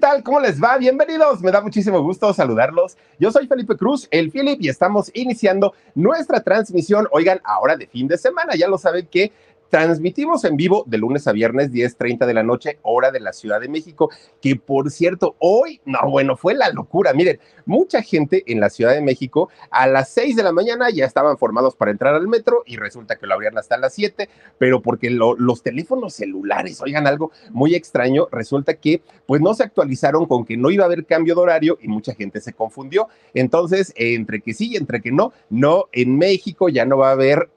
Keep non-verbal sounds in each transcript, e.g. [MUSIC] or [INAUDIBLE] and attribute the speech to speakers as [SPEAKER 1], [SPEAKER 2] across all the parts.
[SPEAKER 1] tal? ¿Cómo les va? Bienvenidos. Me da muchísimo gusto saludarlos. Yo soy Felipe Cruz, el Philip, y estamos iniciando nuestra transmisión. Oigan, ahora de fin de semana, ya lo saben que Transmitimos en vivo de lunes a viernes 10.30 de la noche, hora de la Ciudad de México, que por cierto, hoy, no, bueno, fue la locura. Miren, mucha gente en la Ciudad de México a las 6 de la mañana ya estaban formados para entrar al metro y resulta que lo abrieron hasta las 7, pero porque los teléfonos celulares, oigan algo muy extraño, resulta que pues no se actualizaron con que no iba a haber cambio de horario y mucha gente se confundió. Entonces, entre que sí y entre que no, no, en México ya no va a haber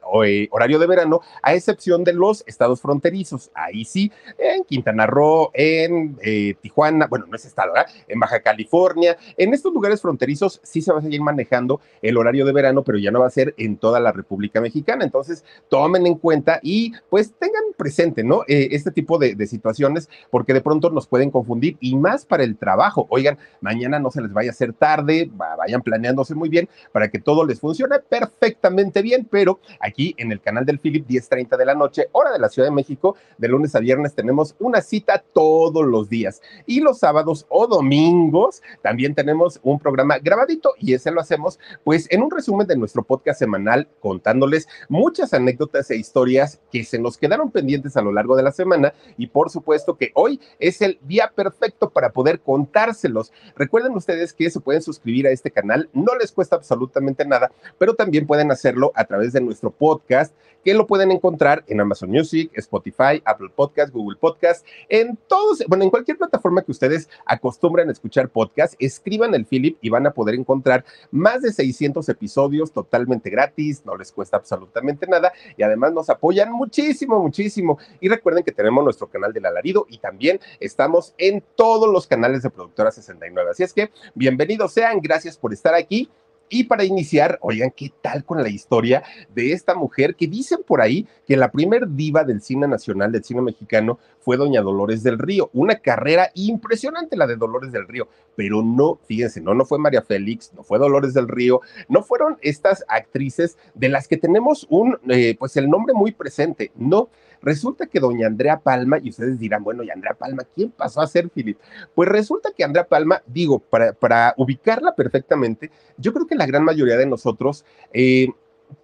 [SPEAKER 1] horario de verano, a excepción de los estados fronterizos. Ahí sí, en Quintana Roo, en eh, Tijuana, bueno, no es estado, ¿verdad? En Baja California, en estos lugares fronterizos sí se va a seguir manejando el horario de verano, pero ya no va a ser en toda la República Mexicana. Entonces, tomen en cuenta y pues tengan presente, ¿no? Eh, este tipo de, de situaciones, porque de pronto nos pueden confundir y más para el trabajo. Oigan, mañana no se les vaya a hacer tarde, vayan planeándose muy bien para que todo les funcione perfectamente bien, pero aquí en el canal del Philip, 10.30 de la noche, hora de la Ciudad de México. De lunes a viernes tenemos una cita todos los días. Y los sábados o domingos también tenemos un programa grabadito y ese lo hacemos pues en un resumen de nuestro podcast semanal contándoles muchas anécdotas e historias que se nos quedaron pendientes a lo largo de la semana y por supuesto que hoy es el día perfecto para poder contárselos. Recuerden ustedes que se pueden suscribir a este canal, no les cuesta absolutamente nada, pero también pueden hacerlo a través de nuestro podcast podcast, que lo pueden encontrar en Amazon Music, Spotify, Apple Podcast, Google Podcast, en todos, bueno, en cualquier plataforma que ustedes acostumbran a escuchar podcast, escriban el Philip y van a poder encontrar más de 600 episodios totalmente gratis, no les cuesta absolutamente nada y además nos apoyan muchísimo, muchísimo. Y recuerden que tenemos nuestro canal del alarido y también estamos en todos los canales de Productora 69. Así es que bienvenidos sean, gracias por estar aquí. Y para iniciar, oigan, ¿qué tal con la historia de esta mujer que dicen por ahí que la primer diva del cine nacional, del cine mexicano, fue Doña Dolores del Río. Una carrera impresionante la de Dolores del Río, pero no, fíjense, no, no fue María Félix, no fue Dolores del Río, no fueron estas actrices de las que tenemos un, eh, pues el nombre muy presente, no. Resulta que doña Andrea Palma, y ustedes dirán, bueno, ¿y Andrea Palma quién pasó a ser Philip? Pues resulta que Andrea Palma, digo, para, para ubicarla perfectamente, yo creo que la gran mayoría de nosotros eh,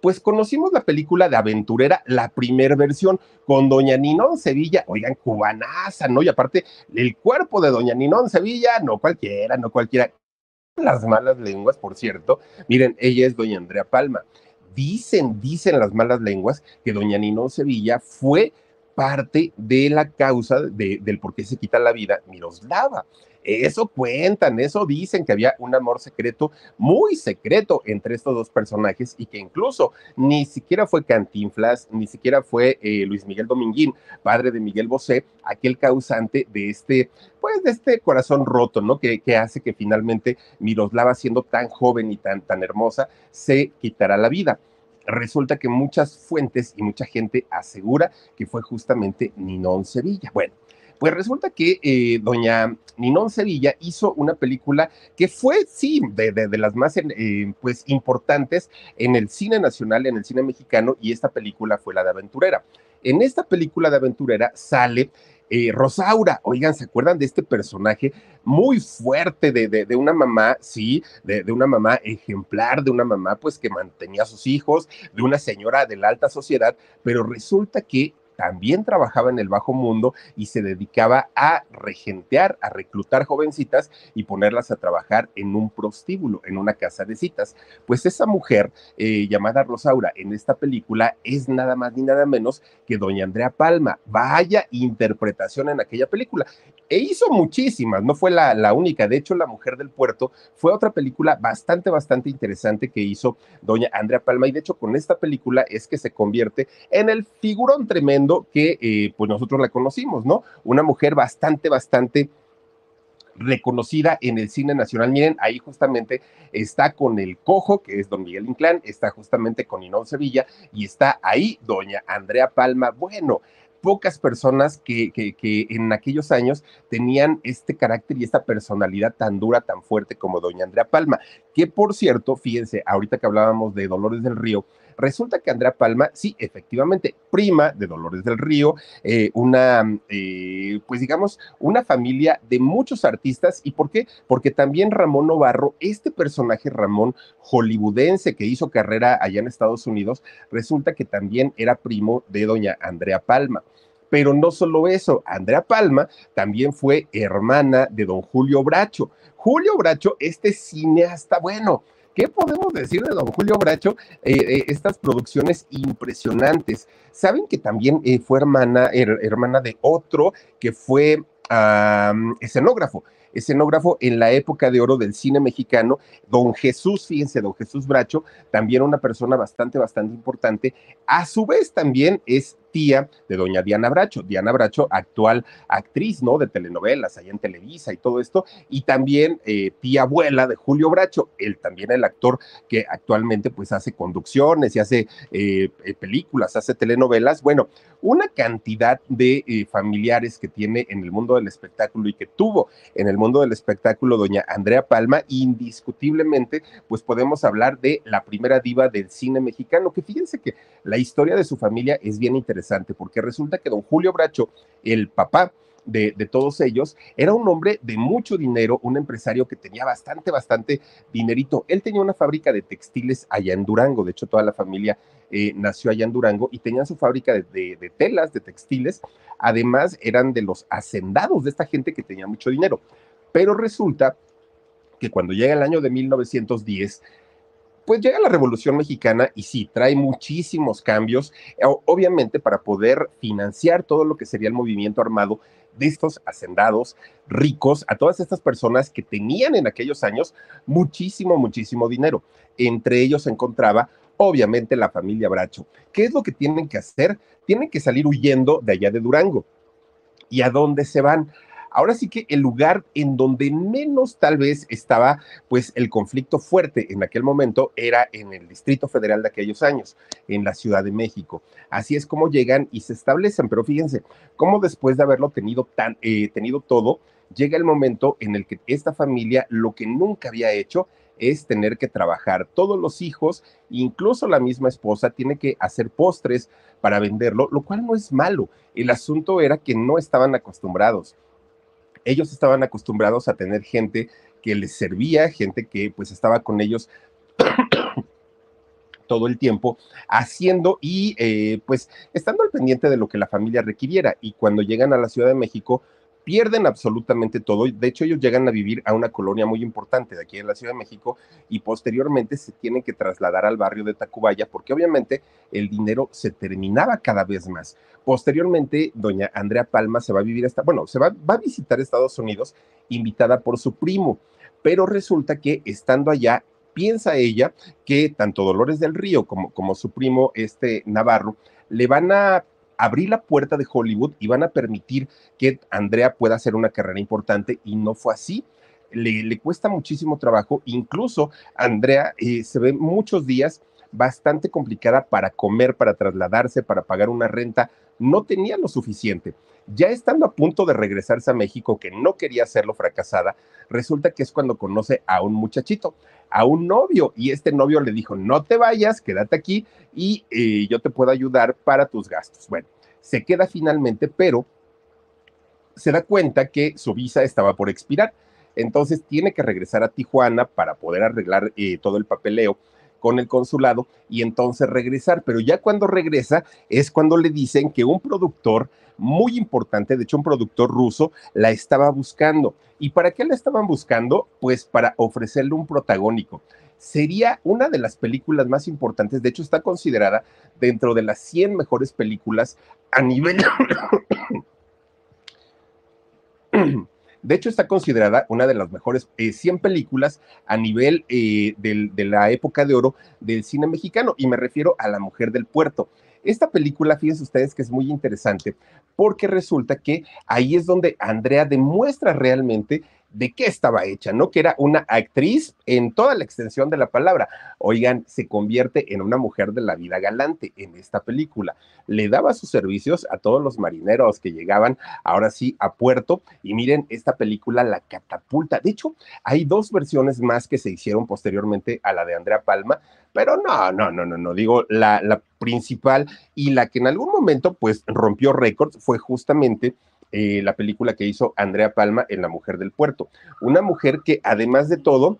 [SPEAKER 1] pues conocimos la película de Aventurera, la primer versión, con Doña Ninón Sevilla, oigan, cubanaza, ¿no? Y aparte, el cuerpo de Doña Ninón Sevilla, no cualquiera, no cualquiera. Las malas lenguas, por cierto, miren, ella es Doña Andrea Palma. Dicen, dicen las malas lenguas que Doña Ninón Sevilla fue parte de la causa del por qué se quita la vida Miroslava. Eso cuentan, eso dicen que había un amor secreto, muy secreto entre estos dos personajes y que incluso ni siquiera fue Cantinflas, ni siquiera fue eh, Luis Miguel Dominguín, padre de Miguel Bosé, aquel causante de este, pues de este corazón roto, ¿no? Que, hace que finalmente Miroslava, siendo tan joven y tan, tan hermosa, se quitará la vida resulta que muchas fuentes y mucha gente asegura que fue justamente Ninón Sevilla. Bueno, pues resulta que eh, doña Ninón Sevilla hizo una película que fue, sí, de, las más eh, pues, importantes en el cine nacional, en el cine mexicano, y esta película fue la de aventurera. En esta película de aventurera sale eh, Rosaura, oigan, ¿se acuerdan de este personaje muy fuerte de, de, una mamá, sí, de, de, una mamá ejemplar, de una mamá pues que mantenía a sus hijos, de una señora de la alta sociedad, pero resulta que también trabajaba en el bajo mundo y se dedicaba a regentear, a reclutar jovencitas y ponerlas a trabajar en un prostíbulo, en una casa de citas. Pues esa mujer eh, llamada Rosaura en esta película es nada más ni nada menos que doña Andrea Palma. Vaya interpretación en aquella película. E hizo muchísimas, no fue la única. De hecho, La Mujer del Puerto fue otra película bastante, bastante interesante que hizo doña Andrea Palma. Y de hecho, con esta película es que se convierte en el figurón tremendo que eh, pues nosotros la conocimos, ¿no? Una mujer bastante, bastante reconocida en el cine nacional. Miren, ahí justamente está con el Cojo, que es don Miguel Inclán, está justamente con Inón Sevilla y está ahí doña Andrea Palma. Bueno, pocas personas que, que, que, en aquellos años tenían este carácter y esta personalidad tan dura, tan fuerte como doña Andrea Palma, que por cierto, fíjense, ahorita que hablábamos de Dolores del Río, Resulta que Andrea Palma, sí, efectivamente, prima de Dolores del Río, eh, una, eh, pues digamos, una familia de muchos artistas. ¿Y por qué? Porque también Ramón Novarro, este personaje Ramón hollywoodense que hizo carrera allá en Estados Unidos, resulta que también era primo de doña Andrea Palma. Pero no solo eso, Andrea Palma también fue hermana de don Julio Bracho. Julio Bracho, este cineasta, bueno, ¿Qué podemos decir de don Julio Bracho? Eh, eh, estas producciones impresionantes. Saben que también eh, fue hermana, hermana de otro que fue escenógrafo escenógrafo en la época de oro del cine mexicano, don Jesús, fíjense, don Jesús Bracho, también una persona bastante, bastante importante. A su vez también es tía de doña Diana Bracho, Diana Bracho, actual actriz, ¿no? De telenovelas allá en Televisa y todo esto, y también eh, tía abuela de Julio Bracho, él también el actor que actualmente pues hace conducciones y hace eh, eh, películas, hace telenovelas, bueno, una cantidad de familiares que tiene en el mundo del espectáculo y que tuvo en el mundo del espectáculo doña Andrea Palma, indiscutiblemente pues podemos hablar de la primera diva del cine mexicano, que fíjense que la historia de su familia es bien interesante porque resulta que don Julio Bracho, el papá, de, todos ellos, era un hombre de mucho dinero, un empresario que tenía bastante, bastante dinerito. Él tenía una fábrica de textiles allá en Durango, de hecho toda la familia eh, nació allá en Durango y tenían su fábrica de, de, telas, de textiles. Además eran de los hacendados de esta gente que tenía mucho dinero. Pero resulta que cuando llega el año de 1910, pues llega la Revolución Mexicana y sí, trae muchísimos cambios, eh, obviamente para poder financiar todo lo que sería el movimiento armado de estos hacendados ricos, a todas estas personas que tenían en aquellos años muchísimo, muchísimo dinero. Entre ellos se encontraba obviamente la familia Bracho. ¿Qué es lo que tienen que hacer? Tienen que salir huyendo de allá de Durango. ¿Y a dónde se van? ahora sí que el lugar en donde menos tal vez estaba pues el conflicto fuerte en aquel momento era en el Distrito Federal de aquellos años, en la Ciudad de México. Así es como llegan y se establecen, pero fíjense, cómo después de haberlo tenido, tan, eh, tenido todo, llega el momento en el que esta familia lo que nunca había hecho es tener que trabajar. Todos los hijos, incluso la misma esposa, tiene que hacer postres para venderlo, lo cual no es malo. El asunto era que no estaban acostumbrados ellos estaban acostumbrados a tener gente que les servía, gente que pues estaba con ellos [COUGHS] todo el tiempo haciendo y eh, pues estando al pendiente de lo que la familia requiriera. Y cuando llegan a la Ciudad de México, pierden absolutamente todo. De hecho, ellos llegan a vivir a una colonia muy importante de aquí en la Ciudad de México y posteriormente se tienen que trasladar al barrio de Tacubaya porque obviamente el dinero se terminaba cada vez más. Posteriormente, doña Andrea Palma se va a vivir hasta, bueno, se va, va a visitar Estados Unidos invitada por su primo, pero resulta que estando allá piensa ella que tanto Dolores del Río como, como su primo este Navarro le van a abrí la puerta de Hollywood y van a permitir que Andrea pueda hacer una carrera importante y no fue así. Le, cuesta muchísimo trabajo, incluso Andrea eh, se ve muchos días bastante complicada para comer, para trasladarse, para pagar una renta, no tenía lo suficiente. Ya estando a punto de regresarse a México, que no quería hacerlo fracasada, resulta que es cuando conoce a un muchachito, a un novio, y este novio le dijo, no te vayas, quédate aquí y eh, yo te puedo ayudar para tus gastos. Bueno, se queda finalmente, pero se da cuenta que su visa estaba por expirar. Entonces tiene que regresar a Tijuana para poder arreglar eh, todo el papeleo con el consulado y entonces regresar. Pero ya cuando regresa es cuando le dicen que un productor muy importante, de hecho un productor ruso, la estaba buscando. ¿Y para qué la estaban buscando? Pues para ofrecerle un protagónico. Sería una de las películas más importantes, de hecho está considerada dentro de las 100 mejores películas a nivel... [COUGHS] [COUGHS] De hecho, está considerada una de las mejores 100 eh, películas a nivel eh, de la época de oro del cine mexicano, y me refiero a La Mujer del Puerto. Esta película, fíjense ustedes que es muy interesante, porque resulta que ahí es donde Andrea demuestra realmente de qué estaba hecha, ¿no? Que era una actriz en toda la extensión de la palabra. Oigan, se convierte en una mujer de la vida galante en esta película. Le daba sus servicios a todos los marineros que llegaban ahora sí a puerto y miren, esta película la catapulta. De hecho, hay dos versiones más que se hicieron posteriormente a la de Andrea Palma, pero no, no, no, no, no, digo, la, la principal y la que en algún momento pues rompió récords fue justamente eh, la película que hizo Andrea Palma en La Mujer del Puerto. Una mujer que además de todo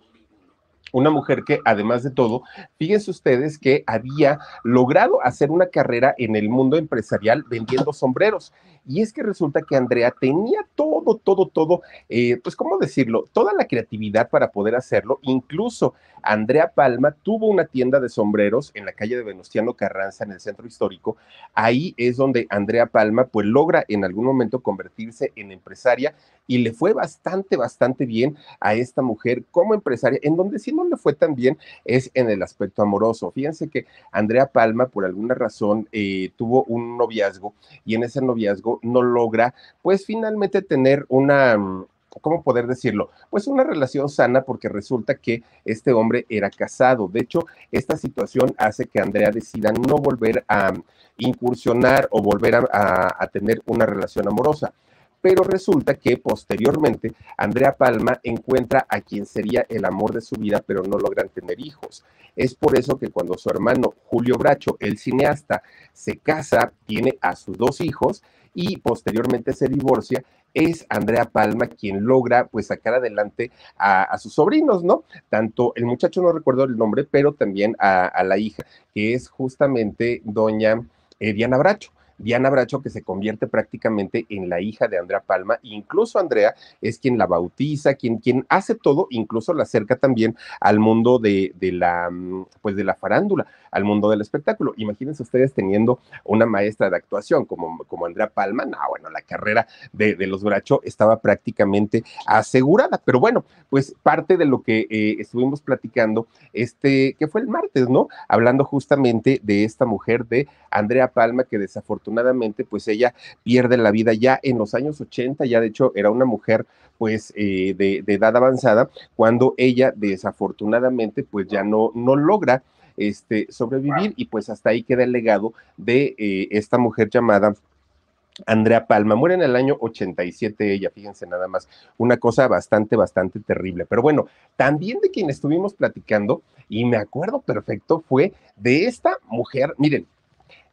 [SPEAKER 1] una mujer que además de todo, fíjense ustedes que había logrado hacer una carrera en el mundo empresarial vendiendo sombreros. Y es que resulta que Andrea tenía todo, todo, todo, eh, pues cómo decirlo, toda la creatividad para poder hacerlo. Incluso Andrea Palma tuvo una tienda de sombreros en la calle de Venustiano Carranza, en el centro histórico. Ahí es donde Andrea Palma pues logra en algún momento convertirse en empresaria y le fue bastante, bastante bien a esta mujer como empresaria, en donde sí no le fue tan bien es en el aspecto amoroso. Fíjense que Andrea Palma, por alguna razón, eh, tuvo un noviazgo y en ese noviazgo no logra, pues finalmente tener una... Mm, ¿cómo poder decirlo? Pues una relación sana porque resulta que este hombre era casado. De hecho, esta situación hace que Andrea decida no volver a mm, incursionar o volver a, a tener una relación amorosa pero resulta que posteriormente Andrea Palma encuentra a quien sería el amor de su vida, pero no logran tener hijos. Es por eso que cuando su hermano Julio Bracho, el cineasta, se casa, tiene a sus dos hijos y posteriormente se divorcia, es Andrea Palma quien logra pues sacar adelante a, sus sobrinos, ¿no? Tanto el muchacho no recuerdo el nombre, pero también a, la hija, que es justamente doña eh, Diana Bracho. Diana Bracho, que se convierte prácticamente en la hija de Andrea Palma. Incluso Andrea es quien la bautiza, quien, quien hace todo, incluso la acerca también al mundo de, la, mm, pues de la farándula, al mundo del espectáculo. Imagínense ustedes teniendo una maestra de actuación como, como Andrea Palma. No, bueno, la carrera de, los Bracho estaba prácticamente asegurada. Pero bueno, pues parte de lo que eh, estuvimos platicando, este, que fue el martes, ¿no? Hablando justamente de esta mujer de Andrea Palma que desafortunadamente desafortunadamente, pues ella pierde la vida ya en los años 80, ya de hecho era una mujer pues eh, de, edad avanzada, cuando ella desafortunadamente pues ya no, no logra este, sobrevivir y pues hasta ahí queda el legado de eh, esta mujer llamada Andrea Palma. Muere en el año 87 ella, fíjense nada más, una cosa bastante, bastante terrible. Pero bueno, también de quien estuvimos platicando, y me acuerdo perfecto, fue de esta mujer, miren,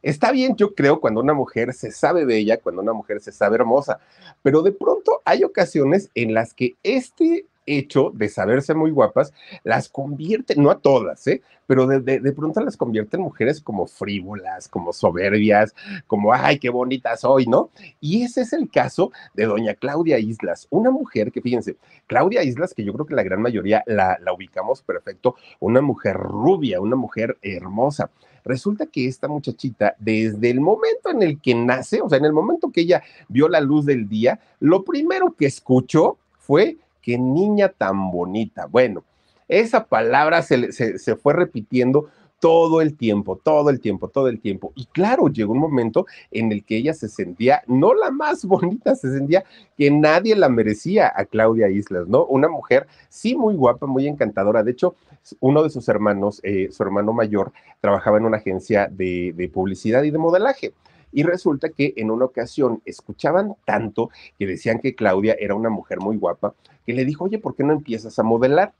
[SPEAKER 1] Está bien, yo creo, cuando una mujer se sabe bella, cuando una mujer se sabe hermosa, pero de pronto hay ocasiones en las que este hecho de saberse muy guapas las convierte, no a todas, ¿eh? pero de, pronto las convierte en mujeres como frívolas, como soberbias, como, ay, qué bonitas soy, ¿no? Y ese es el caso de doña Claudia Islas, una mujer que, fíjense, Claudia Islas, que yo creo que la gran mayoría la, la ubicamos perfecto, una mujer rubia, una mujer hermosa. Resulta que esta muchachita, desde el momento en el que nace, o sea, en el momento que ella vio la luz del día, lo primero que escuchó fue qué niña tan bonita. Bueno, esa palabra se, se fue repitiendo todo el tiempo, todo el tiempo, todo el tiempo. Y claro, llegó un momento en el que ella se sentía, no la más [LAUGHS] bonita, se sentía que nadie la merecía a Claudia Islas, ¿no? Una mujer, sí, muy guapa, muy encantadora. De hecho, uno de sus hermanos, eh, su hermano mayor, trabajaba en una agencia de publicidad y de modelaje. Y resulta que en una ocasión escuchaban tanto que decían que Claudia era una mujer muy guapa, que le dijo, oye, ¿por qué no empiezas a modelar?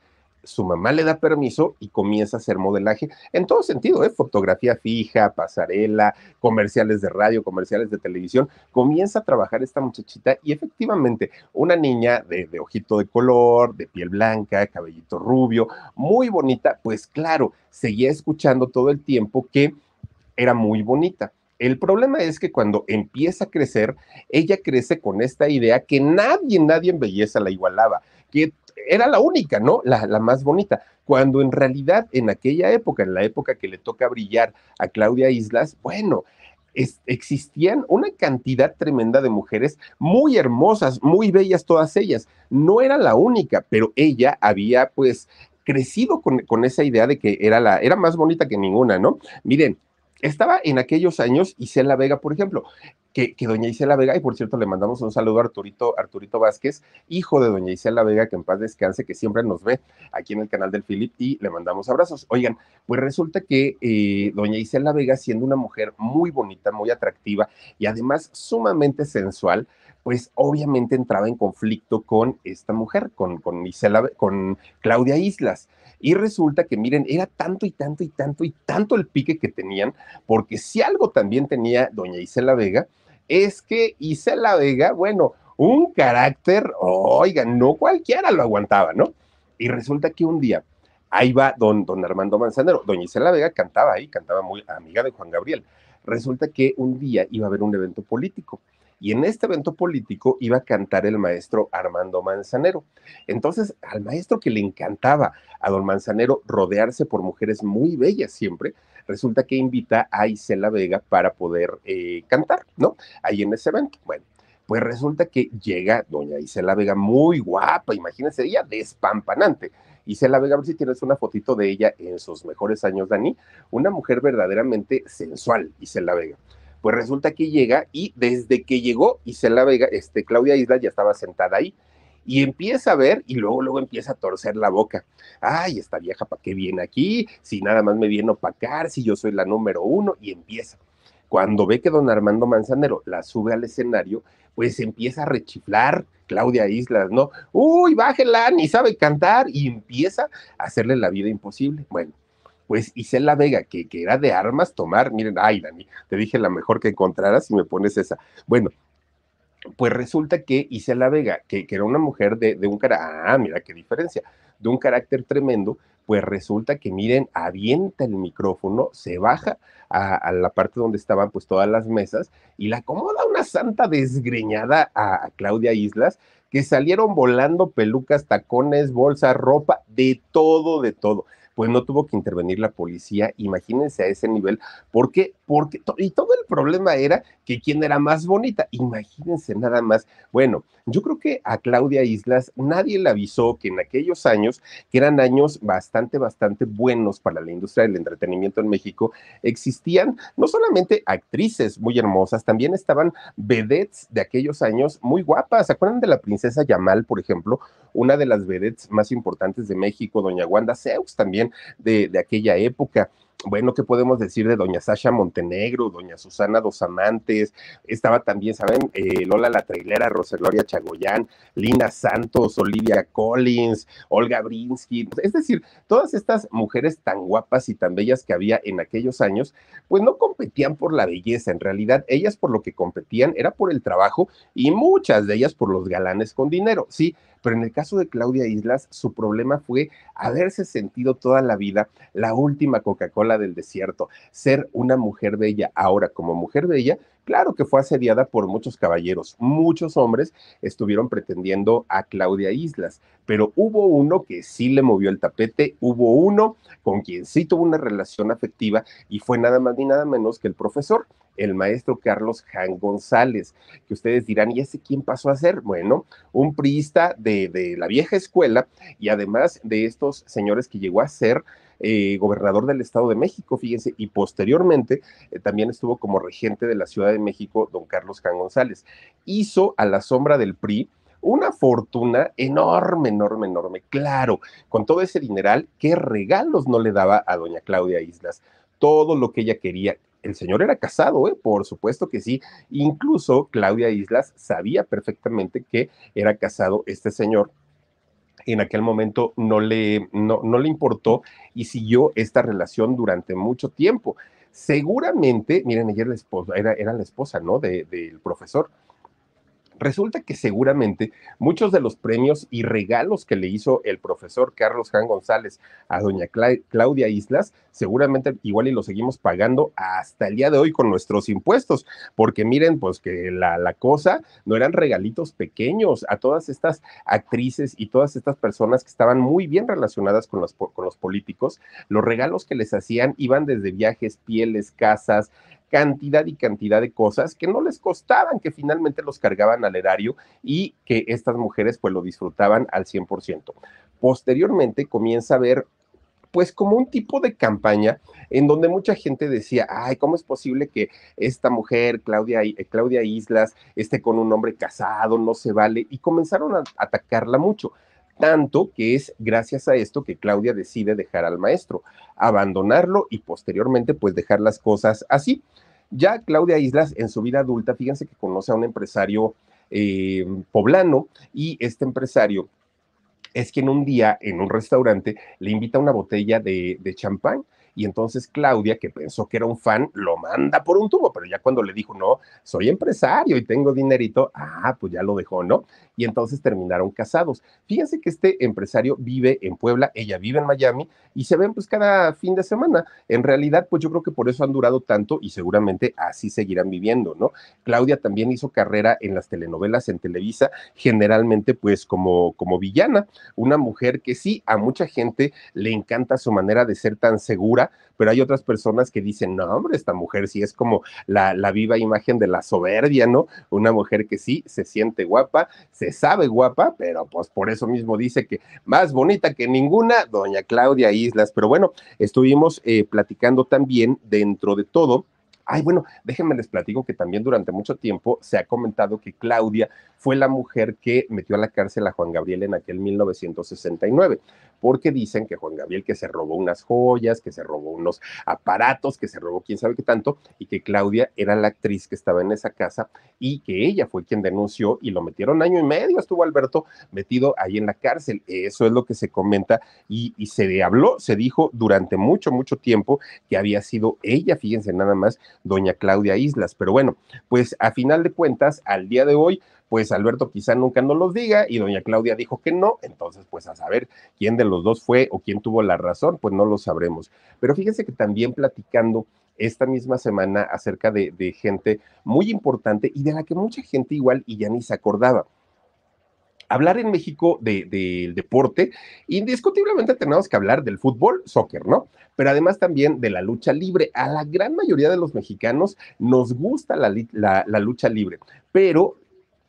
[SPEAKER 1] su mamá le da permiso y comienza a hacer modelaje en todo sentido, ¿eh? fotografía fija, pasarela, comerciales de radio, comerciales de televisión. Comienza a trabajar esta muchachita y efectivamente una niña de, de ojito de color, de piel blanca, cabellito rubio, muy bonita, pues claro, seguía escuchando todo el tiempo que era muy bonita el problema es que cuando empieza a crecer, ella crece con esta idea que nadie, nadie en belleza la igualaba, que era la única, ¿no? La, más bonita. Cuando en realidad en aquella época, en la época que le toca brillar a Claudia Islas, bueno, existían una cantidad tremenda de mujeres muy hermosas, muy bellas todas ellas. No era la única, pero ella había pues crecido con, con esa idea de que era la, era más bonita que ninguna, ¿no? Miren, estaba en aquellos años Isela Vega, por ejemplo, que, doña Isela Vega, y por cierto le mandamos un saludo a Arturito, Arturito Vázquez, hijo de doña Isela Vega, que en paz descanse, que siempre nos ve aquí en el canal del Philip y le mandamos abrazos. Oigan, pues resulta que eh, doña Isela Vega, siendo una mujer muy bonita, muy atractiva y además sumamente sensual, pues obviamente entraba en conflicto con esta mujer, con, con, con Claudia Islas. Y resulta que, miren, era tanto y tanto y tanto y tanto el pique que tenían, porque si algo también tenía doña Isela Vega, es que Isela Vega, bueno, un carácter, oigan, no cualquiera lo aguantaba, ¿no? Y resulta que un día, ahí va don, don Armando Manzanero, doña Isela Vega cantaba ahí, cantaba muy amiga de Juan Gabriel. Resulta que un día iba a haber un evento político y en este evento político iba a cantar el maestro Armando Manzanero. Entonces, al maestro que le encantaba a don Manzanero rodearse por mujeres muy bellas siempre, resulta que invita a Isela Vega para poder eh, cantar, ¿no? Ahí en ese evento. Bueno, pues resulta que llega doña Isela Vega muy guapa, imagínense ella despampanante. Isela Vega, a ver si tienes una fotito de ella en sus mejores años, Dani. Una mujer verdaderamente sensual, Isela Vega. Pues resulta que llega y desde que llegó y se la vega, este, Claudia Isla ya estaba sentada ahí y empieza a ver y luego luego empieza a torcer la boca. Ay, esta vieja, ¿para qué viene aquí? Si nada más me viene a opacar, si yo soy la número uno y empieza. Cuando ve que don Armando Manzanero la sube al escenario, pues empieza a rechiflar Claudia Islas, ¿no? Uy, bájela, ni sabe cantar y empieza a hacerle la vida imposible. Bueno, pues Isela Vega, que, que era de armas tomar, miren, ay, Dani, te dije la mejor que encontraras y me pones esa. Bueno, pues resulta que Isela Vega, que, que era una mujer de, de un carácter, ah, mira qué diferencia, de un carácter tremendo, pues resulta que miren, avienta el micrófono, se baja a, la parte donde estaban pues todas las mesas y la acomoda una santa desgreñada a, a Claudia Islas, que salieron volando pelucas, tacones, bolsas, ropa, de todo, de todo pues no tuvo que intervenir la policía, imagínense a ese nivel, porque, porque, y todo el problema era que quién era más bonita, imagínense nada más. Bueno, yo creo que a Claudia Islas nadie le avisó que en aquellos años, que eran años bastante, bastante buenos para la industria del entretenimiento en México, existían no solamente actrices muy hermosas, también estaban vedettes de aquellos años muy guapas. ¿Se acuerdan de la princesa Yamal, por ejemplo? Una de las vedettes más importantes de México, doña Wanda Zeus también de aquella época bueno, ¿qué podemos decir de doña Sasha Montenegro, doña Susana Dos Amantes? Estaba también, ¿saben? Eh, Lola La Trailera, Roseloria Gloria Chagoyán, Lina Santos, Olivia Collins, Olga Brinsky. Es decir, todas estas mujeres tan guapas y tan bellas que había en aquellos años, pues no competían por la belleza. En realidad, ellas por lo que competían era por el trabajo y muchas de ellas por los galanes con dinero. Sí, pero en el caso de Claudia Islas, su problema fue haberse sentido toda la vida la última Coca-Cola la del desierto, ser una mujer bella. Ahora, como mujer bella, claro que fue asediada por muchos caballeros, muchos hombres estuvieron pretendiendo a Claudia Islas, pero hubo uno que sí le movió el tapete, hubo uno con quien sí tuvo una relación afectiva y fue nada más ni nada menos que el profesor el maestro Carlos Jan González, que ustedes dirán, ¿y ese quién pasó a ser? Bueno, un priista de, de la vieja escuela y además de estos señores que llegó a ser eh, gobernador del Estado de México, fíjense, y posteriormente eh, también estuvo como regente de la Ciudad de México don Carlos Can González. Hizo a la sombra del PRI una fortuna enorme, enorme, enorme. Claro, con todo ese dineral, ¿qué regalos no le daba a doña Claudia Islas? Todo lo que ella quería. El señor era casado, ¿eh? por supuesto que sí. Incluso Claudia Islas sabía perfectamente que era casado este señor en aquel momento no le, no, le importó y siguió esta relación durante mucho tiempo. Seguramente, miren, ella era, la esposa, ¿no? del profesor. Resulta que seguramente muchos de los premios y regalos que le hizo el profesor Carlos Jan González a doña Claudia Islas, seguramente igual y lo seguimos pagando hasta el día de hoy con nuestros impuestos, porque miren, pues que la, cosa no eran regalitos pequeños a todas estas actrices y todas estas personas que estaban muy bien relacionadas con los, con los políticos, los regalos que les hacían iban desde viajes, pieles, casas, cantidad y cantidad de cosas que no les costaban, que finalmente los cargaban al erario y que estas mujeres pues lo disfrutaban al 100%. Posteriormente comienza a ver pues como un tipo de campaña en donde mucha gente decía, ay, ¿cómo es posible que esta mujer, Claudia, eh, Claudia Islas, esté con un hombre casado, no se vale? Y comenzaron a atacarla mucho tanto que es gracias a esto que Claudia decide dejar al maestro, abandonarlo y posteriormente pues dejar las cosas así. Ya Claudia Islas en su vida adulta, fíjense que conoce a un empresario eh, poblano y este empresario es que en un día en un restaurante le invita una botella de, de champán y entonces Claudia, que pensó que era un fan, lo manda por un tubo, pero ya cuando le dijo, no, soy empresario y tengo dinerito, ah, pues ya lo dejó, ¿no? y entonces terminaron casados. Fíjense que este empresario vive en Puebla, ella vive en Miami y se ven pues cada fin de semana. En realidad, pues yo creo que por eso han durado tanto y seguramente así seguirán viviendo, ¿no? Claudia también hizo carrera en las telenovelas en Televisa, generalmente pues como, como villana, una mujer que sí, a mucha gente le encanta su manera de ser tan segura, pero hay otras personas que dicen, no, hombre, esta mujer sí es como la, la viva imagen de la soberbia, ¿no? Una mujer que sí se siente guapa, se sabe guapa, pero pues por eso mismo dice que más bonita que ninguna, doña Claudia Islas. Pero bueno, estuvimos eh, platicando también dentro de todo Ay, bueno, déjenme les platico que también durante mucho tiempo se ha comentado que Claudia fue la mujer que metió a la cárcel a Juan Gabriel en aquel 1969, porque dicen que Juan Gabriel que se robó unas joyas, que se robó unos aparatos, que se robó quién sabe qué tanto, y que Claudia era la actriz que estaba en esa casa y que ella fue quien denunció y lo metieron año y medio, estuvo Alberto metido ahí en la cárcel. Eso es lo que se comenta y, se habló, se dijo durante mucho, mucho tiempo que había sido ella, fíjense nada más, doña Claudia Islas. Pero bueno, pues a final de cuentas, al día de hoy, pues Alberto quizá nunca nos los diga y doña Claudia dijo que no, entonces pues a saber quién de los dos fue o quién tuvo la razón, pues no lo sabremos. Pero fíjense que también platicando esta misma semana acerca de, de gente muy importante y de la que mucha gente igual y ya ni se acordaba hablar en México del deporte, indiscutiblemente tenemos que hablar del fútbol, soccer, ¿no? Pero además también de la lucha libre. A la gran mayoría de los mexicanos nos gusta la, lucha libre, pero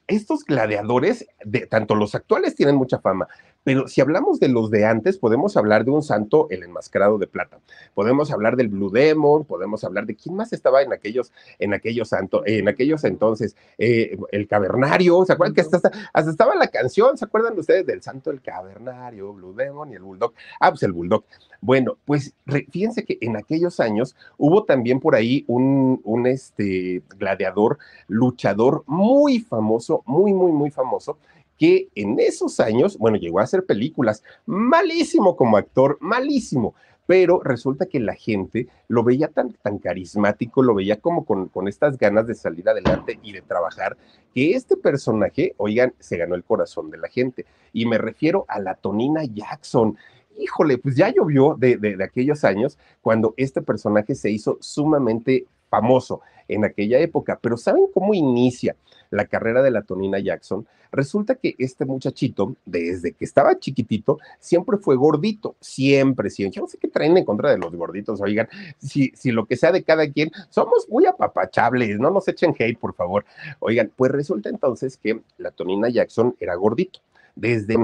[SPEAKER 1] estos gladiadores, de, tanto los actuales tienen mucha fama, pero si hablamos de los de antes, podemos hablar de un santo el enmascarado de plata, podemos hablar del Blue Demon, podemos hablar de quién más estaba en aquellos, en aquellos santos, en aquellos entonces, eh, el cavernario, ¿se acuerdan que hasta, estaba la canción? ¿Se acuerdan ustedes del santo el cavernario, Blue Demon y el Bulldog? Ah, pues el Bulldog. Bueno, pues fíjense que en aquellos años hubo también por ahí un, este gladiador, luchador muy famoso, muy, muy, muy famoso, que en esos años, bueno, llegó a hacer películas, malísimo como actor, malísimo, pero resulta que la gente lo veía tan, tan carismático, lo veía como con, estas ganas de salir adelante y de trabajar, que este personaje, oigan, se ganó el corazón de la gente. Y me refiero a la Tonina Jackson. Híjole, pues ya llovió de, de aquellos años cuando este personaje se hizo sumamente famoso en aquella época. Pero ¿saben cómo inicia la carrera de la Tonina Jackson? Resulta que este muchachito, desde que estaba chiquitito, siempre fue gordito, siempre, siempre. no sé qué traen en contra de los gorditos, oigan, si, si lo que sea de cada quien, somos muy apapachables, no nos echen hate, por favor. Oigan, pues resulta entonces que la Tonina Jackson era gordito. Desde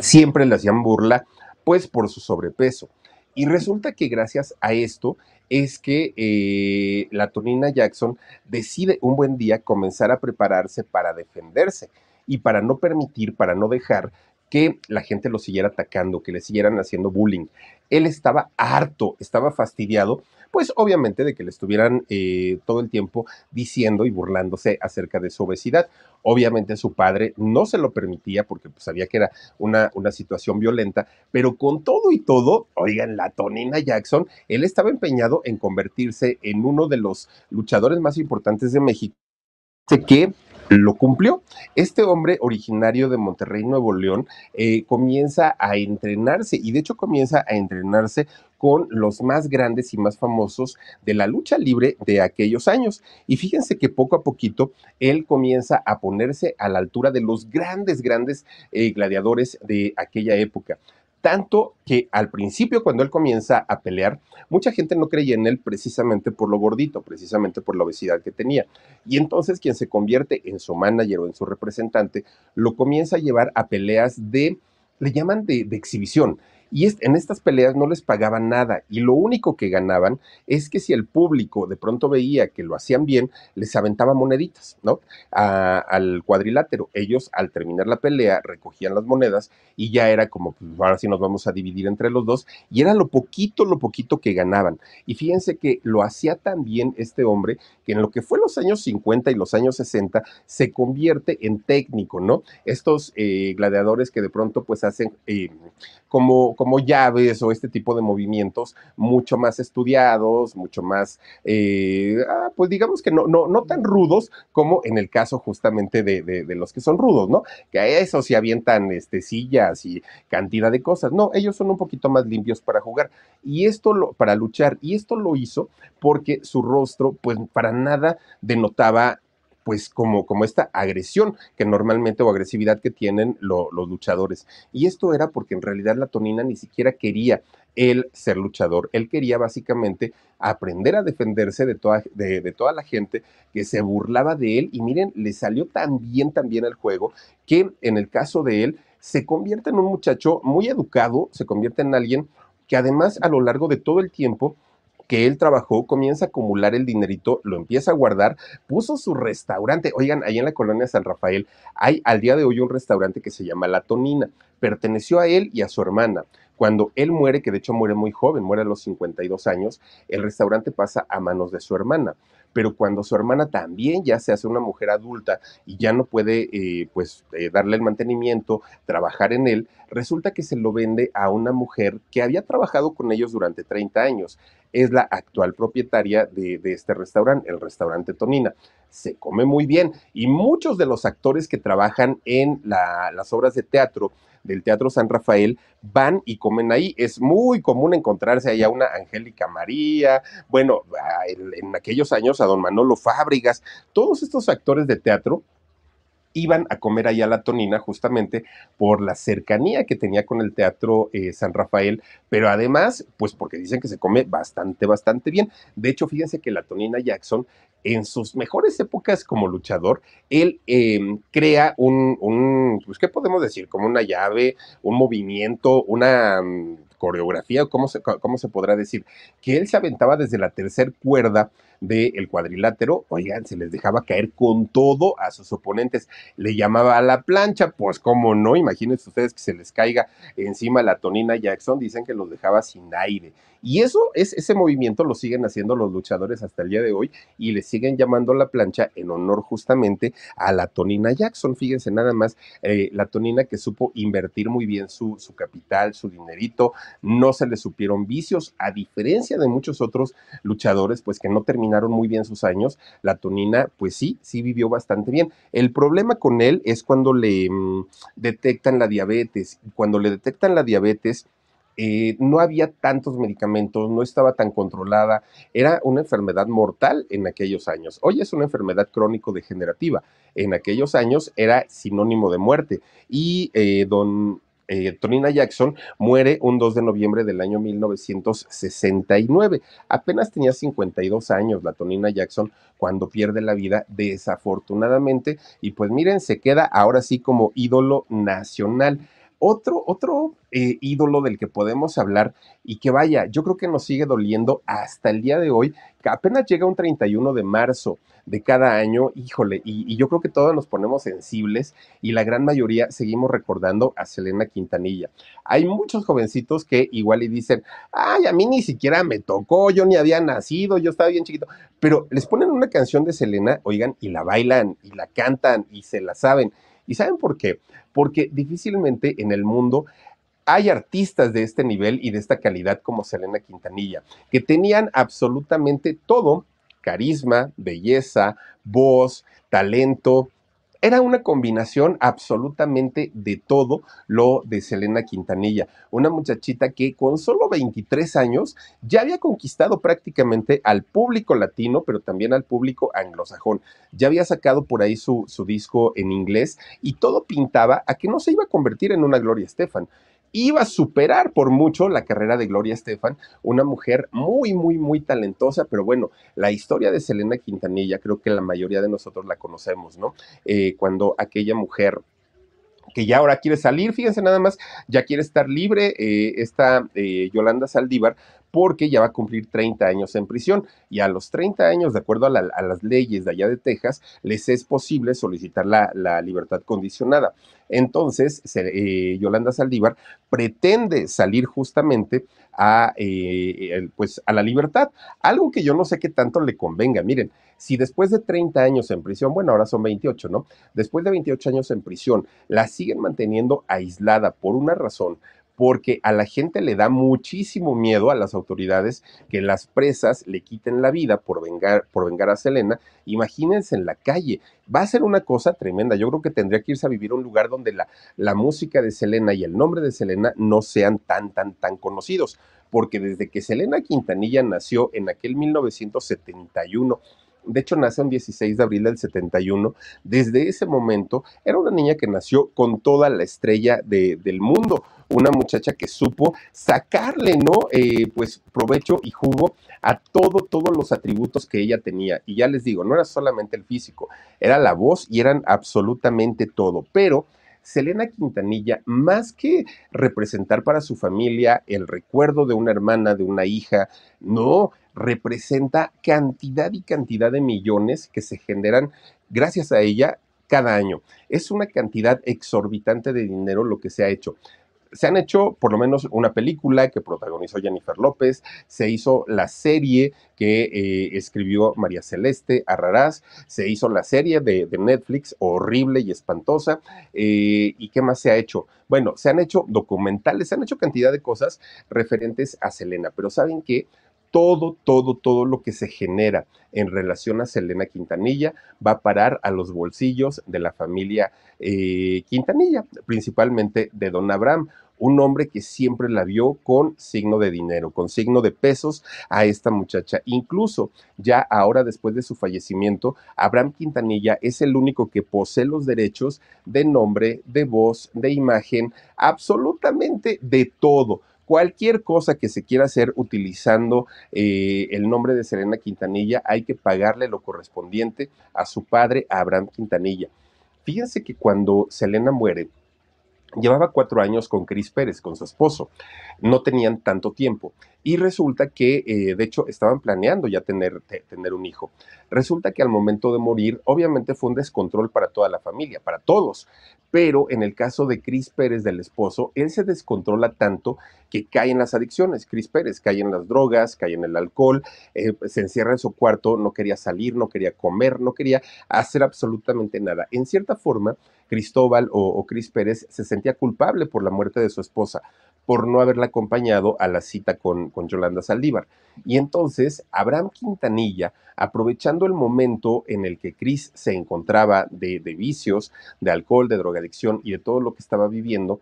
[SPEAKER 1] siempre le hacían burla, pues por su sobrepeso. Y resulta que gracias a esto es que eh, la Tonina Jackson decide un buen día comenzar a prepararse para defenderse y para no permitir, para no dejar que la gente lo siguiera atacando, que le siguieran haciendo bullying. Él estaba harto, estaba fastidiado, pues obviamente de que le estuvieran eh, todo el tiempo diciendo y burlándose acerca de su obesidad. Obviamente su padre no se lo permitía porque pues, sabía que era una, una situación violenta, pero con todo y todo, oigan, la Tonina Jackson, él estaba empeñado en convertirse en uno de los luchadores más importantes de México que lo cumplió. Este hombre originario de Monterrey, Nuevo León, eh, comienza a entrenarse y de hecho comienza a entrenarse con los más grandes y más famosos de la lucha libre de aquellos años. Y fíjense que poco a poquito él comienza a ponerse a la altura de los grandes, grandes eh, gladiadores de aquella época. Tanto que al principio, cuando él comienza a pelear, mucha gente no creía en él precisamente por lo gordito, precisamente por la obesidad que tenía. Y entonces quien se convierte en su manager o en su representante, lo comienza a llevar a peleas de, le llaman de, de exhibición y en estas peleas no les pagaban nada y lo único que ganaban es que si el público de pronto veía que lo hacían bien, les aventaba moneditas, ¿no? al cuadrilátero. Ellos al terminar la pelea recogían las monedas y ya era como, pues ahora sí nos vamos a dividir entre los dos. Y era lo poquito, lo poquito que ganaban. Y fíjense que lo hacía tan bien este hombre que en lo que fue los años 50 y los años 60 se convierte en técnico, ¿no? Estos eh, gladiadores que de pronto pues hacen eh, como como llaves o este tipo de movimientos mucho más estudiados, mucho más, eh, ah, pues digamos que no, no, no tan rudos como en el caso justamente de, los que son rudos, ¿no? Que a eso se avientan este, sillas y cantidad de cosas. No, ellos son un poquito más limpios para jugar y esto lo, para luchar. Y esto lo hizo porque su rostro, pues para nada denotaba pues como, como esta agresión que normalmente o agresividad que tienen los luchadores. Y esto era porque en realidad la Tonina ni siquiera quería él ser luchador. Él quería básicamente aprender a defenderse de toda, de, toda, la gente que se burlaba de él. Y miren, le salió tan bien, tan bien juego, que en el caso de él se convierte en un muchacho muy educado, se convierte en alguien que además a lo largo de todo el tiempo que él trabajó, comienza a acumular el dinerito, lo empieza a guardar, puso su restaurante. Oigan, ahí en la colonia San Rafael hay al día de hoy un restaurante que se llama La Tonina. Perteneció a él y a su hermana. Cuando él muere, que de hecho muere muy joven, muere a los 52 años, el restaurante pasa a manos de su hermana pero cuando su hermana también ya se hace una mujer adulta y ya no puede eh, pues eh, darle el mantenimiento, trabajar en él, resulta que se lo vende a una mujer que había trabajado con ellos durante 30 años. Es la actual propietaria de, este restaurante, el restaurante Tonina. Se come muy bien y muchos de los actores que trabajan en las obras de teatro, del Teatro San Rafael van y comen ahí. Es muy común encontrarse ahí a una Angélica María, bueno, en aquellos años a don Manolo Fábrigas. todos estos actores de teatro iban a comer allá a la Tonina justamente por la cercanía que tenía con el Teatro eh, San Rafael, pero además, pues porque dicen que se come bastante, bastante bien. De hecho, fíjense que la Tonina Jackson, en sus mejores épocas como luchador, él em, crea un, pues, ¿qué podemos decir? Como una llave, un movimiento, una mm, coreografía, ¿cómo ¿cómo se podrá decir? Que él se aventaba desde la tercera cuerda del cuadrilátero, oigan, se les dejaba caer con todo a sus oponentes. Le llamaba a la plancha, pues como no, imagínense ustedes que se les caiga encima la Tonina Jackson, dicen que los dejaba sin aire. Y eso es ese movimiento lo siguen haciendo los luchadores hasta el día de hoy y le siguen llamando la plancha en honor justamente a la Tonina Jackson. Fíjense nada más, eh, la Tonina que supo invertir muy bien su, su capital, su dinerito, no se le supieron vicios, a diferencia de muchos otros luchadores, pues que no terminaron muy bien sus años, la Tonina, pues sí, sí vivió bastante bien. El problema con él es cuando le mm, detectan la diabetes. Cuando le detectan la diabetes, eh, no había tantos medicamentos, no estaba tan controlada, era una enfermedad mortal en aquellos años. Hoy es una enfermedad crónico-degenerativa. En aquellos años era sinónimo de muerte. Y eh, don eh, Tonina Jackson muere un 2 de noviembre del año 1969. Apenas tenía 52 años la Tonina Jackson cuando pierde la vida desafortunadamente y pues miren, se queda ahora sí como ídolo nacional. Otro, otro eh, ídolo del que podemos hablar y que vaya, yo creo que nos sigue doliendo hasta el día de hoy, que apenas llega un 31 de marzo de cada año, híjole, y, y yo creo que todos nos ponemos sensibles y la gran mayoría seguimos recordando a Selena Quintanilla. Hay muchos jovencitos que igual y dicen, ay, a mí ni siquiera me tocó, yo ni había nacido, yo estaba bien chiquito, pero les ponen una canción de Selena, oigan, y la bailan, y la cantan, y se la saben. ¿Y saben por qué? Porque difícilmente en el mundo hay artistas de este nivel y de esta calidad como Selena Quintanilla, que tenían absolutamente todo, carisma, belleza, voz, talento, era una combinación absolutamente de todo lo de Selena Quintanilla, una muchachita que con solo 23 años ya había conquistado prácticamente al público latino, pero también al público anglosajón. Ya había sacado por ahí su, su disco en inglés y todo pintaba a que no se iba a convertir en una Gloria Estefan iba a superar por mucho la carrera de Gloria Estefan, una mujer muy, muy, muy talentosa, pero bueno, la historia de Selena Quintanilla creo que la mayoría de nosotros la conocemos, ¿no? Eh, cuando aquella mujer que ya ahora quiere salir, fíjense nada más, ya quiere estar libre eh, esta eh, Yolanda Saldívar, porque ya va a cumplir 30 años en prisión y a los 30 años, de acuerdo a, las leyes de allá de Texas, les es posible solicitar la, libertad condicionada. Entonces, eh, Yolanda Saldívar pretende salir justamente a, eh, pues, a la libertad, algo que yo no sé qué tanto le convenga. Miren, si después de 30 años en prisión, bueno, ahora son 28, ¿no? Después de 28 años en prisión, la siguen manteniendo aislada por una razón, porque a la gente le da muchísimo miedo a las autoridades que las presas le quiten la vida por vengar, por vengar a Selena. Imagínense en la calle, va a ser una cosa tremenda. Yo creo que tendría que irse a vivir a un lugar donde la, la música de Selena y el nombre de Selena no sean tan, tan, tan conocidos, porque desde que Selena Quintanilla nació en aquel 1971, de hecho nace un 16 de abril del 71, desde ese momento era una niña que nació con toda la estrella del mundo, una muchacha que supo sacarle, ¿no? Eh, pues provecho y jugo a todo, todos los atributos que ella tenía. Y ya les digo, no era solamente el físico, era la voz y eran absolutamente todo, pero... Selena Quintanilla, más que representar para su familia el recuerdo de una hermana, de una hija, no, representa cantidad y cantidad de millones que se generan gracias a ella cada año. Es una cantidad exorbitante de dinero lo que se ha hecho se han hecho por lo menos una película que protagonizó Jennifer López, se hizo la serie que eh, escribió María Celeste Arrarás, se hizo la serie de, Netflix, horrible y espantosa, eh, ¿y qué más se ha hecho? Bueno, se han hecho documentales, se han hecho cantidad de cosas referentes a Selena, pero ¿saben qué? todo, todo, todo lo que se genera en relación a Selena Quintanilla va a parar a los bolsillos de la familia eh, Quintanilla, principalmente de Don Abraham, un hombre que siempre la vio con signo de dinero, con signo de pesos a esta muchacha. Incluso ya ahora después de su fallecimiento, Abraham Quintanilla es el único que posee los derechos de nombre, de voz, de imagen, absolutamente de todo Cualquier cosa que se quiera hacer utilizando eh, el nombre de Selena Quintanilla, hay que pagarle lo correspondiente a su padre, a Abraham Quintanilla. Fíjense que cuando Selena muere, llevaba cuatro años con Cris Pérez, con su esposo. No tenían tanto tiempo y resulta que, eh, de hecho, estaban planeando ya tener, tener un hijo. Resulta que al momento de morir, obviamente fue un descontrol para toda la familia, para todos, pero en el caso de Cris Pérez, del esposo, él se descontrola tanto que cae en las adicciones, Cris Pérez, cae en las drogas, cae en el alcohol, eh, se encierra en su cuarto, no quería salir, no quería comer, no quería hacer absolutamente nada. En cierta forma, Cristóbal o, o Cris Pérez se sentía culpable por la muerte de su esposa, por no haberla acompañado a la cita con, Yolanda Saldívar. Y entonces Abraham Quintanilla, aprovechando el momento en el que Chris se encontraba de, vicios, de alcohol, de drogadicción y de todo lo que estaba viviendo,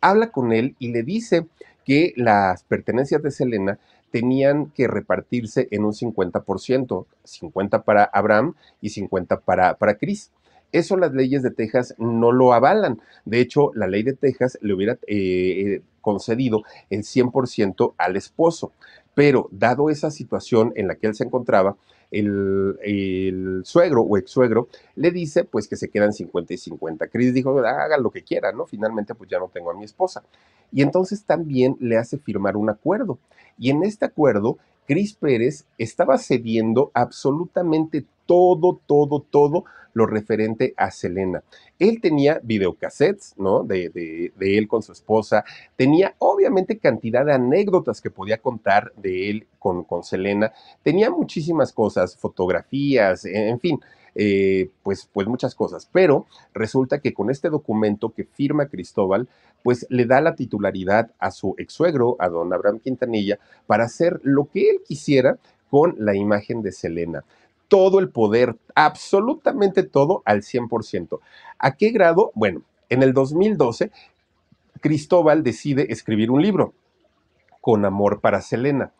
[SPEAKER 1] habla con él y le dice que las pertenencias de Selena tenían que repartirse en un 50%, 50 para Abraham y 50 para, para Cris. Eso las leyes de Texas no lo avalan. De hecho, la ley de Texas le hubiera eh, concedido el 100% al esposo. Pero dado esa situación en la que él se encontraba, el, suegro o ex suegro le dice pues que se quedan 50 y 50. Chris dijo, haga lo que quiera, ¿no? Finalmente pues ya no tengo a mi esposa. Y entonces también le hace firmar un acuerdo. Y en este acuerdo Cris Pérez estaba cediendo absolutamente todo, todo, todo lo referente a Selena. Él tenía videocassettes, ¿no? De, él con su esposa. Tenía obviamente cantidad de anécdotas que podía contar de él con, con Selena. Tenía muchísimas cosas, fotografías, en fin. Eh, pues, pues muchas cosas. Pero resulta que con este documento que firma Cristóbal, pues le da la titularidad a su ex suegro, a don Abraham Quintanilla, para hacer lo que él quisiera con la imagen de Selena todo el poder, absolutamente todo al 100%. ¿A qué grado? Bueno, en el 2012, Cristóbal decide escribir un libro, Con Amor para Selena.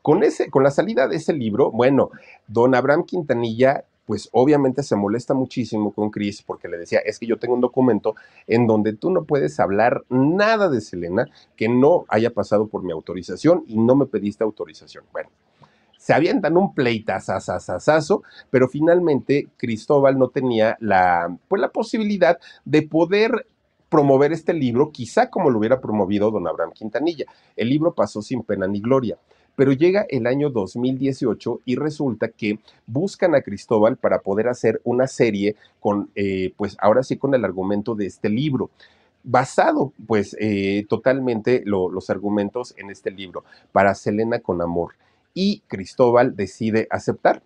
[SPEAKER 1] Con, ese, con la salida de ese libro, bueno, don Abraham Quintanilla pues obviamente se molesta muchísimo con Chris porque le decía, es que yo tengo un documento en donde tú no puedes hablar nada de Selena que no haya pasado por mi autorización y no me pediste autorización. Bueno, se avientan un pleitazazazazazo, pero finalmente Cristóbal no tenía la, pues, la posibilidad de poder promover este libro, quizá como lo hubiera promovido don Abraham Quintanilla. El libro pasó sin pena ni gloria. Pero llega el año 2018 y resulta que buscan a Cristóbal para poder hacer una serie con, eh, pues ahora sí con el argumento de este libro basado pues eh, totalmente los argumentos en este libro para Selena con amor y Cristóbal decide aceptar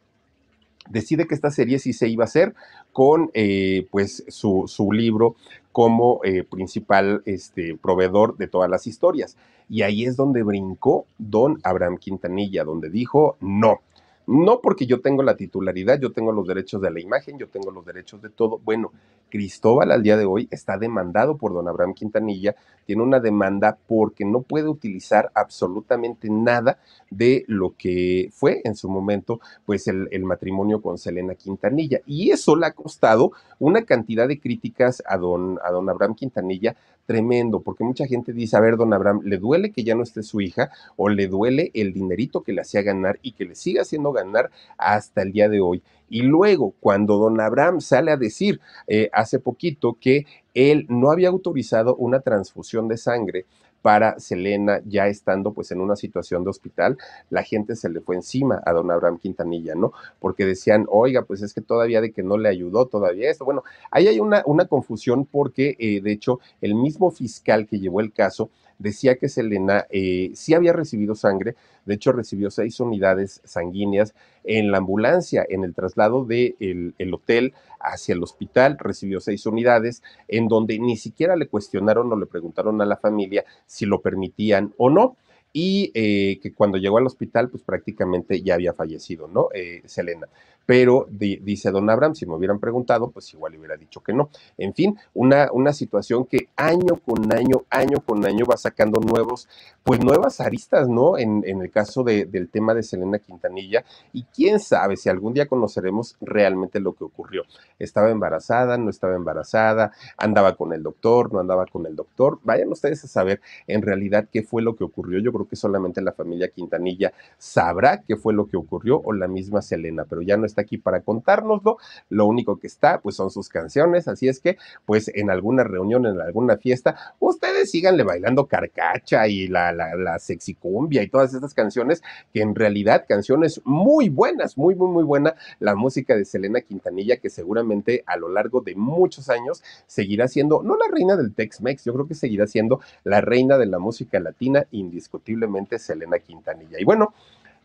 [SPEAKER 1] decide que esta serie sí se iba a hacer con eh, pues su, su, libro como eh, principal este, proveedor de todas las historias. Y ahí es donde brincó don Abraham Quintanilla, donde dijo, no, no porque yo tengo la titularidad, yo tengo los derechos de la imagen, yo tengo los derechos de todo. Bueno, Cristóbal al día de hoy está demandado por don Abraham Quintanilla, tiene una demanda porque no puede utilizar absolutamente nada de lo que fue en su momento, pues el, matrimonio con Selena Quintanilla. Y eso le ha costado una cantidad de críticas a don, a don Abraham Quintanilla tremendo, porque mucha gente dice, a ver, don Abraham, ¿le duele que ya no esté su hija o le duele el dinerito que le hacía ganar y que le sigue haciendo ganar hasta el día de hoy? Y luego, cuando don Abraham sale a decir eh, hace poquito que él no había autorizado una transfusión de sangre, para Selena ya estando pues en una situación de hospital, la gente se le fue encima a don Abraham Quintanilla, ¿no? Porque decían, oiga, pues es que todavía de que no le ayudó todavía esto. Bueno, ahí hay una, una confusión porque eh, de hecho el mismo fiscal que llevó el caso decía que Selena eh, sí había recibido sangre, de hecho recibió seis unidades sanguíneas en la ambulancia, en el traslado del de el, hotel hacia el hospital, recibió seis unidades, en donde ni siquiera le cuestionaron o le preguntaron a la familia si lo permitían o no y eh, que cuando llegó al hospital, pues prácticamente ya había fallecido, ¿no? Eh, Selena pero dice Don Abraham, si me hubieran preguntado, pues igual hubiera dicho que no. En fin, una, una situación que año con año, año con año va sacando nuevos, pues nuevas aristas, ¿no? En, el caso del tema de Selena Quintanilla, y quién sabe si algún día conoceremos realmente lo que ocurrió. Estaba embarazada, no estaba embarazada, andaba con el doctor, no andaba con el doctor. Vayan ustedes a saber en realidad qué fue lo que ocurrió. Yo creo que solamente la familia Quintanilla sabrá qué fue lo que ocurrió o la misma Selena, pero ya no está aquí para contárnoslo, lo único que está pues son sus canciones, así es que pues en alguna reunión, en alguna fiesta, ustedes síganle bailando carcacha y la, la, la sexicumbia y todas estas canciones que en realidad canciones muy buenas, muy, muy, muy buena la música de Selena Quintanilla que seguramente a lo largo de muchos años seguirá siendo, no la reina del Tex-Mex, yo creo que seguirá siendo la reina de la música latina, indiscutiblemente Selena Quintanilla. Y bueno,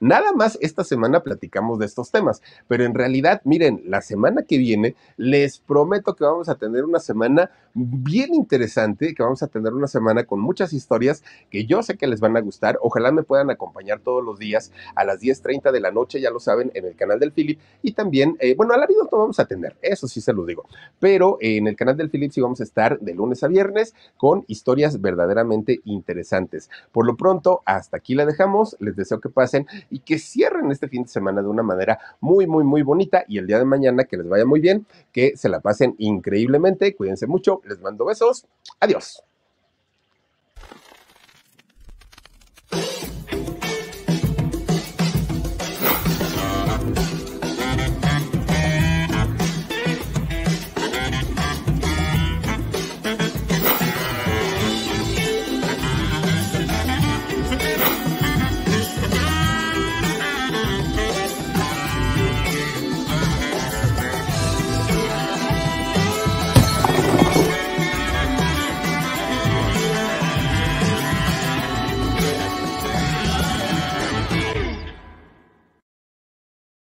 [SPEAKER 1] Nada más esta semana platicamos de estos temas, pero en realidad, miren, la semana que viene les prometo que vamos a tener una semana bien interesante, que vamos a tener una semana con muchas historias que yo sé que les van a gustar. Ojalá me puedan acompañar todos los días a las 10.30 de la noche, ya lo saben, en el canal del Philip. Y también, eh, bueno, alarido no vamos a tener, eso sí se lo digo, pero eh, en el canal del Philip sí vamos a estar de lunes a viernes con historias verdaderamente interesantes. Por lo pronto, hasta aquí la dejamos. Les deseo que pasen y que cierren este fin de semana de una manera muy, muy, muy bonita y el día de mañana que les vaya muy bien, que se la pasen increíblemente, cuídense mucho, les mando besos, adiós.